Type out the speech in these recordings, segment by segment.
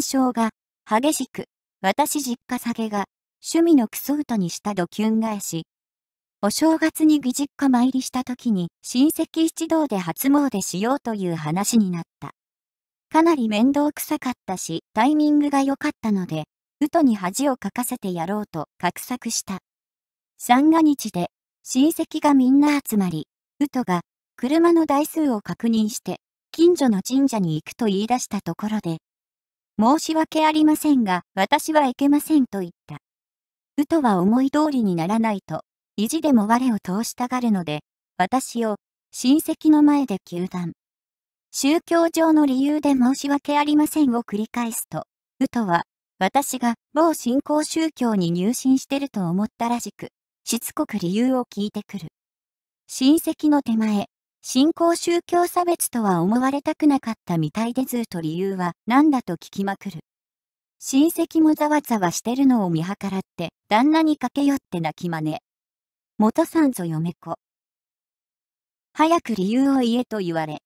談笑が、激しく、私実家下げが、趣味のクソトにしたドキュン返し。お正月に義実家参りした時に親戚一同で初詣しようという話になった。かなり面倒くさかったし、タイミングが良かったので、ウトに恥をかかせてやろうと画策した。三が日で、親戚がみんな集まり、ウトが、車の台数を確認して、近所の神社に行くと言い出したところで、申し訳ありませんが、私はいけませんと言った。うとは思い通りにならないと、意地でも我を通したがるので、私を、親戚の前で糾弾。宗教上の理由で申し訳ありませんを繰り返すと、うとは、私が某信仰宗教に入信してると思ったらしく、しつこく理由を聞いてくる。親戚の手前、新興宗教差別とは思われたくなかったみたいでずっと理由は何だと聞きまくる。親戚もざわざわしてるのを見計らって、旦那に駆け寄って泣き真似。元さんぞ嫁子。早く理由を言えと言われ。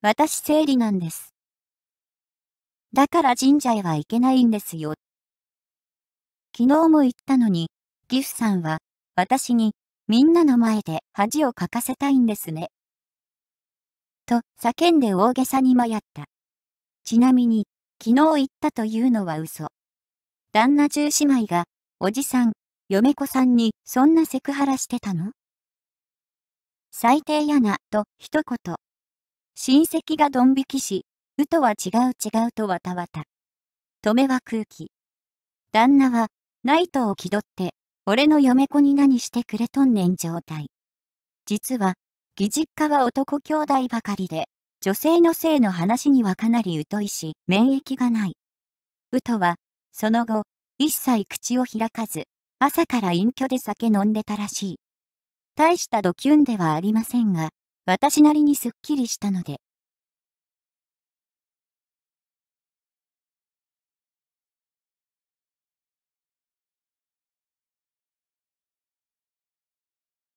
私生理なんです。だから神社へは行けないんですよ。昨日も言ったのに、ギフさんは、私に、みんなの前で恥をかかせたいんですね。と叫んで大げさに迷った。ちなみに、昨日言ったというのは嘘。旦那中姉妹が、おじさん、嫁子さんにそんなセクハラしてたの最低やな、と一言。親戚がドン引きし、うとは違う違うとわたわた。止めは空気。旦那は、ナイトを気取って、俺の嫁子に何してくれとんねん状態。実は、義実家は男兄弟ばかりで、女性の性の話にはかなり疎いし、免疫がない。疎は、その後、一切口を開かず、朝から隠居で酒飲んでたらしい。大したドキュンではありませんが、私なりにすっきりしたので、